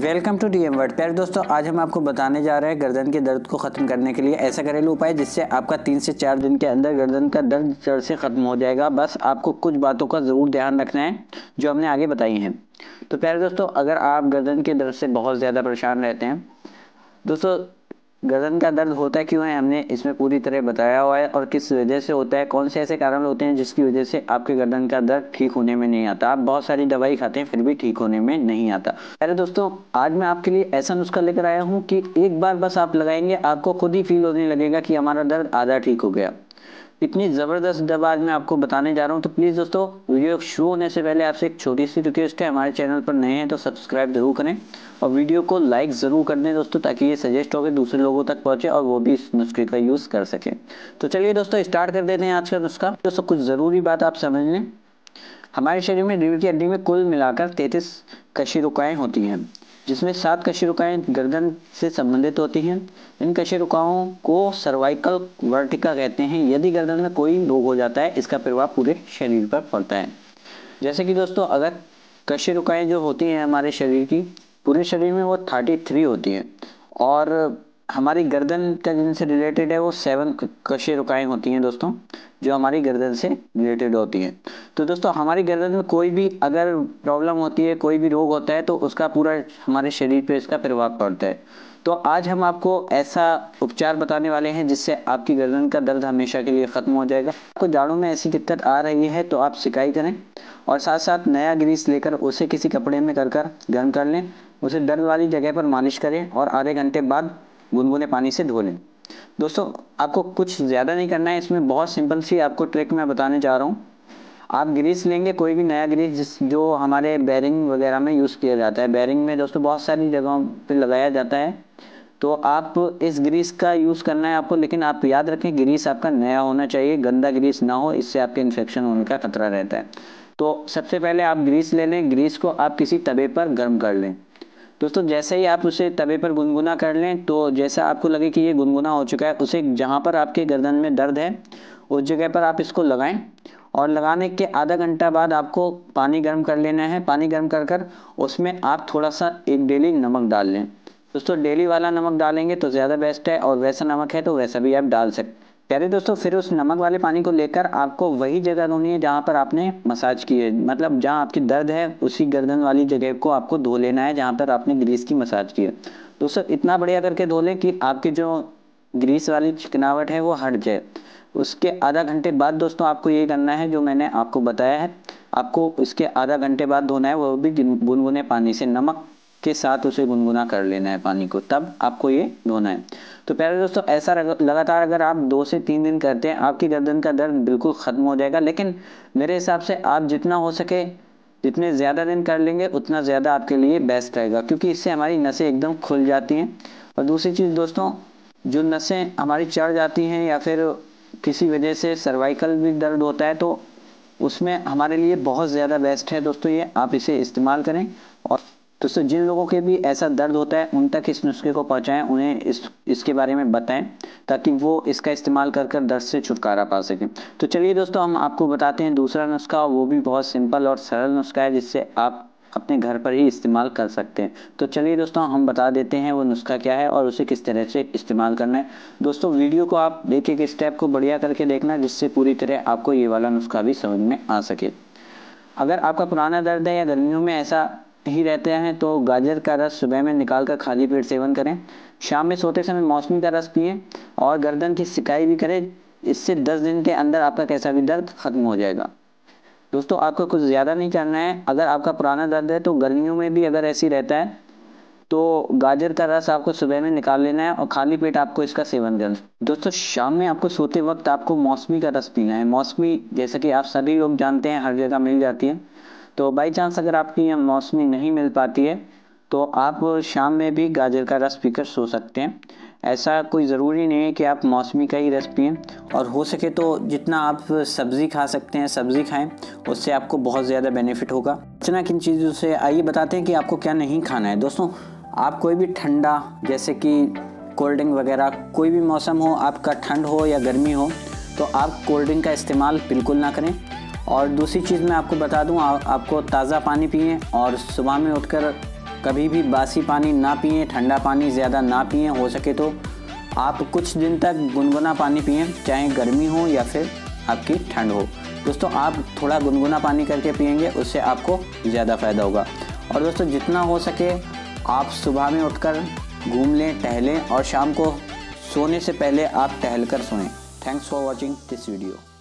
welcome to D M word प्यारे दोस्तों आज हम आपको बताने जा रहे हैं गर्दन के दर्द को ख़त्म करने के लिए ऐसा घरेलू उपाय जिससे आपका तीन से चार दिन के अंदर गर्दन का दर्द जड़ से ख़त्म हो जाएगा बस आपको कुछ बातों का ज़रूर ध्यान रखना है जो हमने आगे बताई हैं तो प्यारे दोस्तों अगर आप गर्दन के दर्द से बहुत ज़्यादा परेशान रहते हैं दोस्तों गर्दन का दर्द होता क्यों है हमने इसमें पूरी तरह बताया हुआ है और किस वजह से होता है कौन से ऐसे कारण होते हैं जिसकी वजह से आपके गर्दन का दर्द ठीक होने में नहीं आता आप बहुत सारी दवाई खाते हैं फिर भी ठीक होने में नहीं आता अरे दोस्तों आज मैं आपके लिए ऐसा नुस्खा लेकर आया हूँ कि एक बार बस आप लगाएंगे आपको खुद ही फील होने लगेगा कि हमारा दर्द आधा ठीक हो गया इतनी ज़बरदस्त दबाज मैं आपको बताने जा रहा हूँ तो प्लीज़ दोस्तों वीडियो शुरू होने से पहले आपसे एक छोटी सी रिक्वेस्ट है हमारे चैनल पर नए हैं तो सब्सक्राइब ज़रूर करें और वीडियो को लाइक ज़रूर कर दें दोस्तों ताकि ये सजेस्ट होकर दूसरे लोगों तक पहुंचे और वो भी इस नुस्खे का यूज़ कर सके तो चलिए दोस्तों स्टार्ट कर देते हैं आज का नुस्खा दोस्तों कुछ ज़रूरी बात आप समझ लें हमारे शरीर में रीढ़ की हड्डी में कुल मिलाकर तैतीस कशी रुकाएँ होती हैं जिसमें सात कशेरुकाएं गर्दन से संबंधित होती हैं इन कशेरुकाओं को सर्वाइकल वर्टिका कहते हैं यदि गर्दन में कोई रोग हो जाता है इसका प्रभाव पूरे शरीर पर पड़ता है जैसे कि दोस्तों अगर कशेरुकाएं जो होती हैं हमारे शरीर की पूरे शरीर में वो थर्टी थ्री होती हैं और हमारी गर्दन जिनसे रिलेटेड है वो सेवन कशे रुकाएँ होती हैं दोस्तों जो हमारी गर्दन से रिलेटेड होती है तो दोस्तों हमारी गर्दन में कोई भी अगर प्रॉब्लम होती है कोई भी रोग होता है तो उसका पूरा हमारे शरीर पे इसका प्रभाव पड़ता है तो आज हम आपको ऐसा उपचार बताने वाले हैं जिससे आपकी गर्दन का दर्द हमेशा के लिए ख़त्म हो जाएगा आपको जाड़ों में ऐसी दिक्कत आ रही है तो आप सिकाई करें और साथ साथ नया ग्रीस लेकर उसे किसी कपड़े में कर कर गर्म कर लें उसे दर्द वाली जगह पर मालिश करें और आधे घंटे बाद गुनगुने पानी से धो लें दोस्तों आपको कुछ ज़्यादा नहीं करना है इसमें बहुत सिंपल सी आपको ट्रिक मैं बताने जा रहा हूँ आप ग्रीस लेंगे कोई भी नया ग्रीस जिस जो हमारे बैरिंग वगैरह में यूज़ किया जाता है बैरिंग में दोस्तों बहुत सारी जगहों पे लगाया जाता है तो आप इस ग्रीस का यूज़ करना है आपको लेकिन आप याद रखें ग्रीस आपका नया होना चाहिए गंदा ग्रीस ना हो इससे आपके इन्फेक्शन होने का खतरा रहता है तो सबसे पहले आप ग्रीस ले लें ग्रीस को आप किसी तवे पर गर्म कर लें दोस्तों जैसे ही आप उसे तवे पर गुनगुना कर लें तो जैसा आपको लगे कि ये गुनगुना हो चुका है उसे जहाँ पर आपके गर्दन में दर्द है उस जगह पर आप इसको लगाएं और लगाने के आधा घंटा बाद आपको पानी गर्म कर लेना है पानी गर्म कर कर उसमें आप थोड़ा सा एक डेली नमक डाल लें दोस्तों डेली वाला नमक डालेंगे तो ज़्यादा बेस्ट है और वैसा नमक है तो वैसा भी आप डाल सकते प्यारे दोस्तों फिर उस नमक वाले पानी को लेकर आपको वही जगह धोनी है जहाँ पर आपने मसाज की है मतलब जहाँ आपकी दर्द है उसी गर्दन वाली जगह को आपको धो लेना है जहाँ पर आपने ग्रीस की मसाज की है दोस्तों इतना बढ़िया करके धो लें कि आपकी जो ग्रीस वाली चिकनावट है वो हट जाए उसके आधा घंटे बाद दोस्तों आपको ये करना है जो मैंने आपको बताया है आपको इसके आधा घंटे बाद धोना है वो भी गुनगुने पानी से नमक के साथ उसे गुनगुना कर लेना है पानी को तब आपको ये धोना है तो प्यारे दोस्तों ऐसा लगातार अगर आप दो से तीन दिन करते हैं आपकी गर्दन का दर्द बिल्कुल ख़त्म हो जाएगा लेकिन मेरे हिसाब से आप जितना हो सके जितने ज़्यादा दिन कर लेंगे उतना ज़्यादा आपके लिए बेस्ट रहेगा क्योंकि इससे हमारी नसें एकदम खुल जाती हैं और दूसरी चीज़ दोस्तों जो नसें हमारी चढ़ जाती हैं या फिर किसी वजह से सर्वाइकल भी दर्द होता है तो उसमें हमारे लिए बहुत ज़्यादा बेस्ट है दोस्तों ये आप इसे इस्तेमाल करें तो सर जिन लोगों के भी ऐसा दर्द होता है उन तक इस नुस्खे को पहुँचाएँ उन्हें इस इसके बारे में बताएं ताकि वो इसका इस्तेमाल कर कर दर्द से छुटकारा पा सकें तो चलिए दोस्तों हम आपको बताते हैं दूसरा नुस्खा वो भी बहुत सिंपल और सरल नुस्खा है जिससे आप अपने घर पर ही इस्तेमाल कर सकते हैं तो चलिए दोस्तों हम बता देते हैं वो नुस्खा क्या है और उसे किस तरह से इस्तेमाल करना है दोस्तों वीडियो को आप एक एक स्टेप को बढ़िया करके देखना जिससे पूरी तरह आपको ये वाला नुस्खा भी समझ में आ सके अगर आपका पुराना दर्द है या गर्मियों में ऐसा ही रहते हैं तो गाजर का रस सुबह में निकाल कर खाली पेट सेवन करें शाम में सोते समय मौसमी का रस पिए और गर्दन की सिकाई भी करें इससे 10 दिन के अंदर आपका कैसा भी दर्द खत्म हो जाएगा दोस्तों आपको कुछ ज़्यादा नहीं करना है अगर आपका पुराना दर्द है तो गर्मियों में भी अगर ऐसी रहता है तो गाजर का रस आपको सुबह में निकाल लेना है और खाली पेट आपको इसका सेवन करना है दोस्तों शाम में आपको सोते वक्त आपको मौसमी का रस पीना है मौसमी जैसा कि आप सभी लोग जानते हैं हर जगह मिल जाती है तो बाई चांस अगर आपकी मौसमी नहीं मिल पाती है तो आप शाम में भी गाजर का रस पीकर सो सकते हैं ऐसा कोई ज़रूरी नहीं है कि आप मौसमी का ही रस पिए और हो सके तो जितना आप सब्ज़ी खा सकते हैं सब्ज़ी खाएं उससे आपको बहुत ज़्यादा बेनिफिट होगा इतना किन चीज़ों से आइए बताते हैं कि आपको क्या नहीं खाना है दोस्तों आप कोई भी ठंडा जैसे कि कोल्ड ड्रिंक वगैरह कोई भी मौसम हो आपका ठंड हो या गर्मी हो तो आप कोल्ड ड्रिंक का इस्तेमाल बिल्कुल ना करें और दूसरी चीज़ मैं आपको बता दूँ आपको ताज़ा पानी पिए और सुबह में उठकर कभी भी बासी पानी ना पिए ठंडा पानी ज़्यादा ना पिए हो सके तो आप कुछ दिन तक गुनगुना पानी पिए चाहे गर्मी हो या फिर आपकी ठंड हो दोस्तों आप थोड़ा गुनगुना पानी करके पियेंगे उससे आपको ज़्यादा फ़ायदा होगा और दोस्तों जितना हो सके आप सुबह में उठकर घूम लें टहलें और शाम को सोने से पहले आप टहल कर सोएं thanks for watching this video